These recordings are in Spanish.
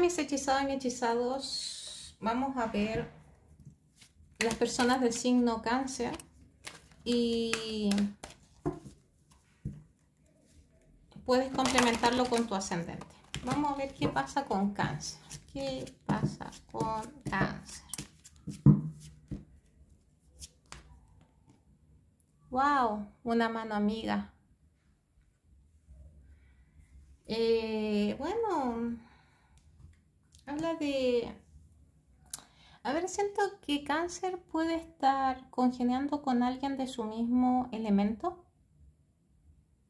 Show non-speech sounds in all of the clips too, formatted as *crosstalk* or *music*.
mis hechizados y hechizados, vamos a ver las personas del signo cáncer y puedes complementarlo con tu ascendente. Vamos a ver qué pasa con cáncer. ¿Qué pasa con cáncer? ¡Wow! Una mano amiga. Eh, bueno, habla de... A ver, siento que cáncer puede estar congeniando con alguien de su mismo elemento,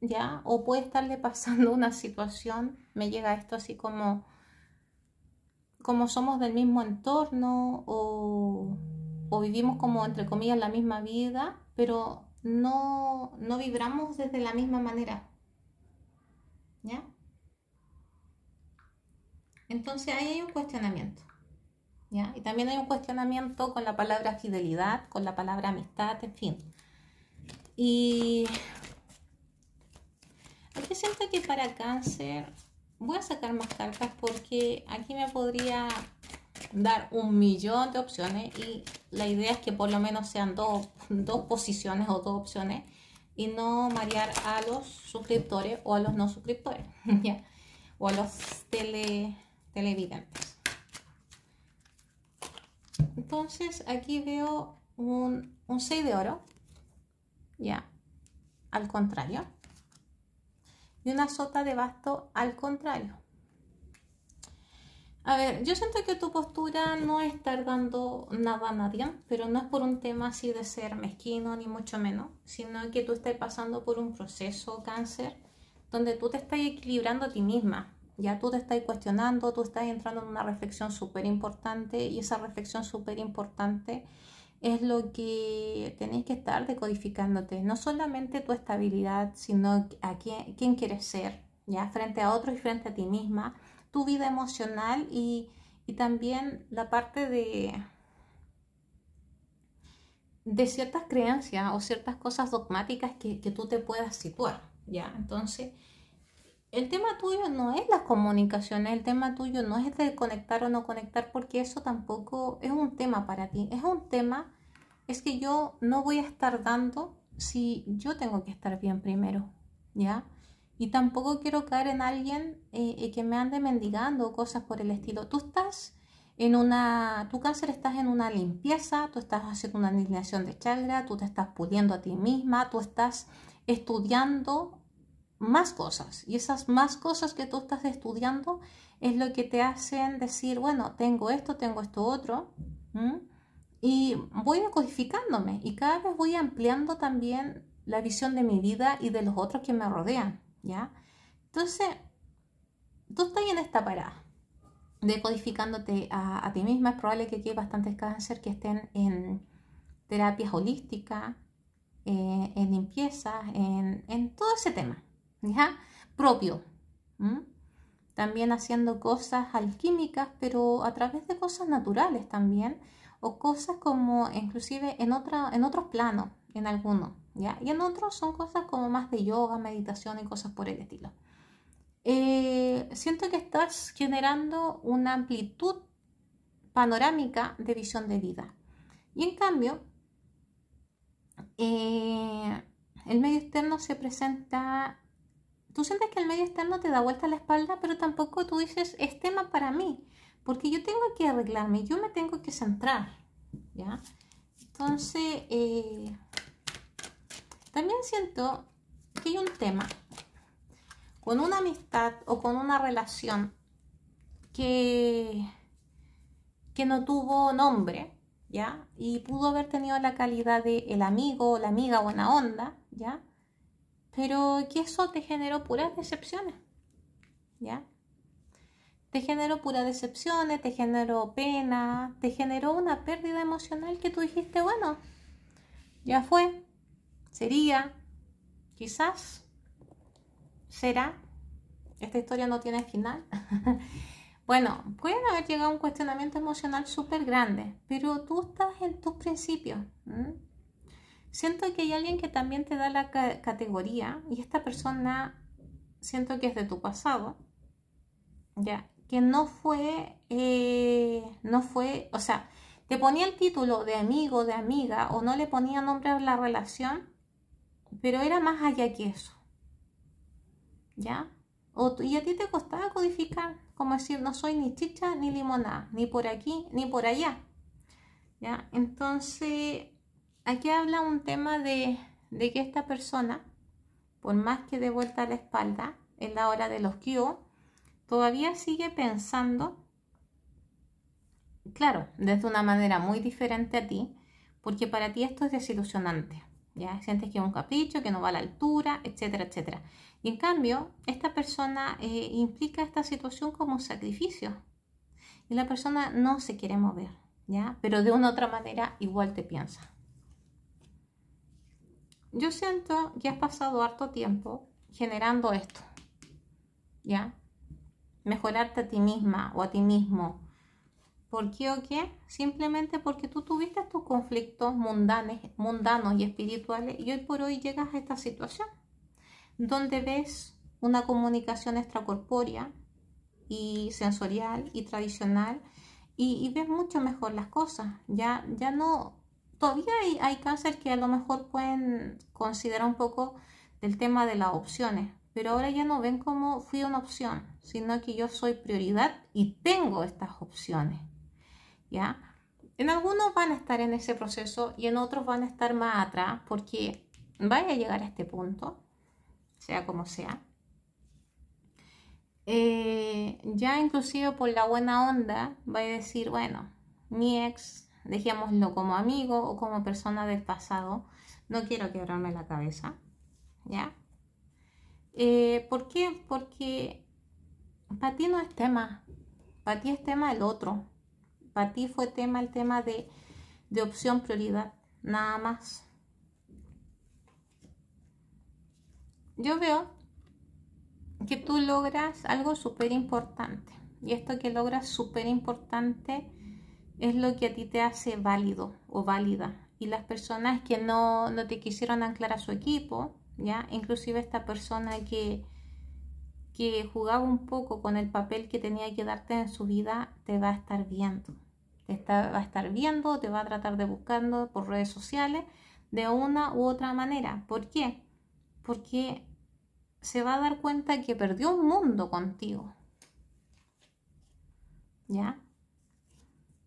¿ya? O puede estarle pasando una situación, me llega esto así como, como somos del mismo entorno o, vivimos como, entre comillas, la misma vida, pero no, no vibramos desde la misma manera, ¿ya? Entonces ahí hay un cuestionamiento. ¿ya? Y también hay un cuestionamiento con la palabra fidelidad, con la palabra amistad, en fin. Y que siento que para cáncer voy a sacar más cartas porque aquí me podría dar un millón de opciones y la idea es que por lo menos sean dos, *laughs* posiciones o dos opciones y no marear a los suscriptores o a los no suscriptores, *laughs* ¿ya? O a los tele entonces aquí veo un, 6 de oro, ya, al contrario, y una sota de basto al contrario. A ver, yo siento que tu postura no es estar dando nada a nadie, pero no es por un tema así de ser mezquino ni mucho menos, sino que tú estás pasando por un proceso cáncer donde tú te estás equilibrando a ti misma, ya tú te estás cuestionando, tú estás entrando en una reflexión súper importante y esa reflexión súper importante es lo que tenés que estar decodificándote, no solamente tu estabilidad, sino a quién, quieres ser, ya frente a otros y frente a ti misma, tu vida emocional y, también la parte de, de ciertas creencias o ciertas cosas dogmáticas que, que tú te puedas situar, ya. Entonces, el tema tuyo no es las comunicaciones, el tema tuyo no es de conectar o no conectar, porque eso tampoco es un tema para ti. Es un tema, es que yo no voy a estar dando si yo tengo que estar bien primero, ¿ya? Y tampoco quiero caer en alguien eh, eh, que me ande mendigando cosas por el estilo. Tú estás en una, tu cáncer estás en una limpieza, tú estás haciendo una alineación de chagra tú te estás pudiendo a ti misma, tú estás estudiando más cosas. Y esas más cosas que tú estás estudiando es lo que te hacen decir, bueno, tengo esto, tengo esto otro. Y voy decodificándome y cada vez voy ampliando también la visión de mi vida y de los otros que me rodean, ¿ya? Entonces, tú estás en esta parada, decodificándote a, a ti misma. Es probable que aquí hay bastantes cáncer que estén en terapias holísticas, eh, en limpieza, en todo ese tema, Propio. También haciendo cosas alquímicas, pero a través de cosas naturales también, o cosas como inclusive en, otra, en otros planos, en algunos, ¿ya? Y en otros son cosas como más de yoga, meditación y cosas por el estilo. Eh, siento que estás generando una amplitud panorámica de visión de vida. Y en cambio, eh, el medio externo se presenta Tú sientes que el medio externo te da vuelta la espalda, pero tampoco tú dices, es tema para mí, porque yo tengo que arreglarme, yo me tengo que centrar, ¿ya? Entonces, eh, también siento que hay un tema con una amistad o con una relación que, que no tuvo nombre, ¿ya? Y pudo haber tenido la calidad de el amigo o la amiga buena onda, ¿ya? pero que eso te generó puras decepciones, ¿ya? Te generó puras decepciones, te generó pena, te generó una pérdida emocional que tú dijiste, bueno, ya fue, sería, quizás, será, esta historia no tiene final. *laughs* bueno, pueden haber llegado un cuestionamiento emocional súper grande, pero tú estás en tus principios. Siento que hay alguien que también te da la categoría y esta persona siento que es de tu pasado, ya, que no fue, eh, no fue, o sea, te ponía el título de amigo, de amiga, o no le ponía nombre a la relación, pero era más allá que eso, ya. y a ti te costaba codificar, como decir, no soy ni chicha ni limonada, ni por aquí ni por allá, ya. Entonces aquí habla un tema de, que esta persona, por más que de vuelta a la espalda, en la hora de los kyo, todavía sigue pensando, claro, desde una manera muy diferente a ti, porque para ti esto es desilusionante. ¿Ya? Sientes que es un capricho, que no va a la altura, etcétera, etcétera. Y en cambio, esta persona eh, implica esta situación como sacrificio. Y la persona no se quiere mover, ¿ya? Pero de una otra manera igual te piensa. Yo siento que has pasado harto tiempo generando esto, ¿ya? Mejorarte a ti misma o a ti mismo. ¿Por qué o qué? Simplemente porque tú tuviste tus conflictos mundanes, mundanos y espirituales y hoy por hoy llegas a esta situación donde ves una comunicación extracorpórea y sensorial y tradicional y, ves mucho mejor las cosas. Ya, ya no todavía hay, cáncer que a lo mejor pueden considerar un poco del tema de las opciones, pero ahora ya no ven como fui una opción, sino que yo soy prioridad y tengo estas opciones. ¿Ya? En algunos van a estar en ese proceso y en otros van a estar más atrás porque vaya a llegar a este punto, sea como sea. Eh, ya inclusive por la buena onda, va a decir, bueno, mi ex dejémoslo como amigo o como persona del pasado, no quiero quebrarme la cabeza, ¿ya? Eh, ¿Por qué? Porque para ti no es tema, para ti es tema el otro, para ti fue tema el tema de, de opción prioridad, nada más. Yo veo que tú logras algo súper importante. Y esto que logras súper importante es lo que a ti te hace válido o válida. Y las personas que no, no te quisieron anclar a su equipo, ¿ya? Inclusive esta persona que, que jugaba un poco con el papel que tenía que darte en su vida, te va a estar viendo. Te va a estar viendo, te va a tratar de buscando por redes sociales de una u otra manera. ¿Por qué? Porque se va a dar cuenta que perdió un mundo contigo. ¿Ya?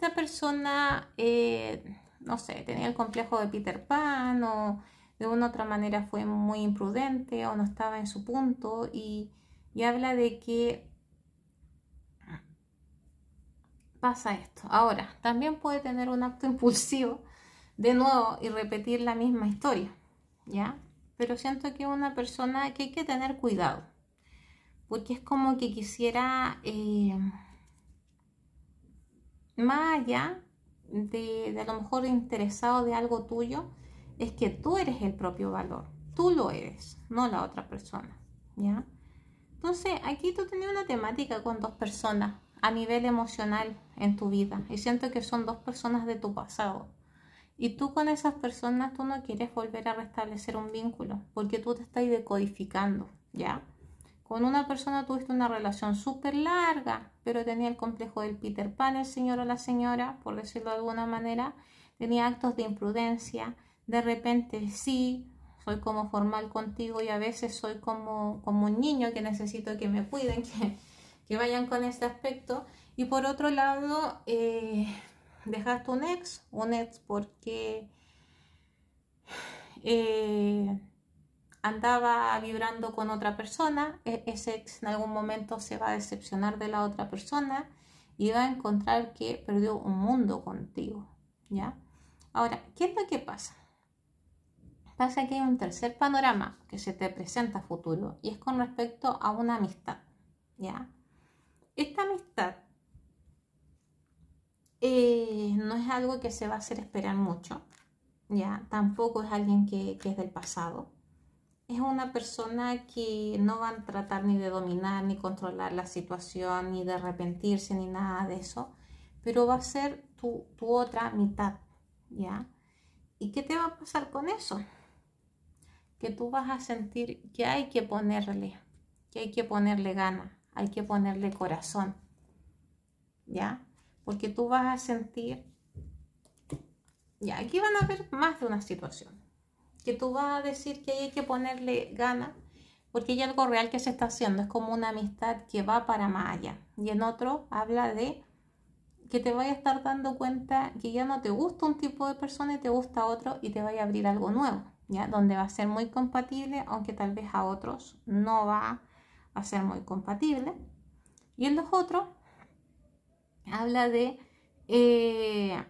Esta persona, eh, no sé, tenía el complejo de Peter Pan o de una u otra manera fue muy imprudente o no estaba en su punto y, habla de que pasa esto. Ahora, también puede tener un acto *laughs* impulsivo de nuevo y repetir la misma historia, ¿ya? Pero siento que es una persona que hay que tener cuidado, porque es como que quisiera... Eh, más allá de, a lo mejor interesado de algo tuyo, es que tú eres el propio valor, tú lo eres, no la otra persona, ¿ya? Entonces, aquí tú tenías una temática con dos personas a nivel emocional en tu vida y siento que son dos personas de tu pasado. Y tú con esas personas tú no quieres volver a restablecer un vínculo porque tú te estás decodificando, ¿ya? Con una persona tuviste una relación súper larga, pero tenía el complejo del Peter Pan, el señor o la señora, por decirlo de alguna manera. Tenía actos de imprudencia. De repente sí, soy como formal contigo y a veces soy como, como un niño que necesito que me cuiden, *laughs* que, que vayan con este aspecto. Y por otro lado, eh, dejaste un ex, un ex porque... Eh, andaba vibrando con otra persona, e-, ese ex en algún momento se va a decepcionar de la otra persona y va a encontrar que perdió un mundo contigo, ¿ya? Ahora, ¿qué es lo que pasa? Pasa que hay un tercer panorama que se te presenta a futuro y es con respecto a una amistad, ¿ya? Esta amistad eh, no es algo que se va a hacer esperar mucho, ¿ya? Tampoco es alguien que es del pasado, es una persona que no va a tratar ni de dominar ni controlar la situación ni de arrepentirse ni nada de eso, pero va a ser tu, otra mitad, ¿ya? ¿Y qué te va a pasar con eso? Que tú vas a sentir que hay que ponerle, que hay que ponerle gana, hay que ponerle corazón, ¿ya? Porque tú vas a sentir, ya, aquí van a haber más de una situación que tú vas a decir que hay que ponerle ganas, porque hay algo real que se está haciendo, es como una amistad que va para más allá. Y en otro habla de que te vaya a estar dando cuenta que ya no te gusta un tipo de persona y te gusta otro y te vaya a abrir algo nuevo, ¿ya? Donde va a ser muy compatible, aunque tal vez a otros no va a ser muy compatible. Y en los otros habla de, eh,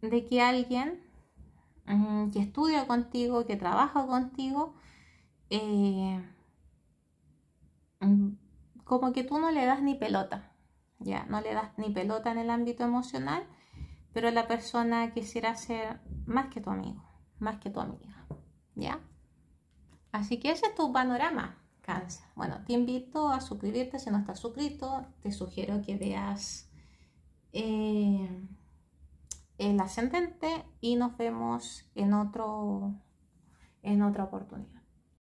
de que alguien que estudia contigo, que trabaja contigo, eh, mm, como que tú no le das ni pelota, ya, no le das ni pelota en el ámbito emocional, pero la persona quisiera ser más que tu amigo, más que tu amiga, ya. Así que ese es tu panorama, cáncer. Bueno, te invito a suscribirte si no estás suscrito, te sugiero que veas... Eh, el ascendente y nos vemos en otro en otra oportunidad.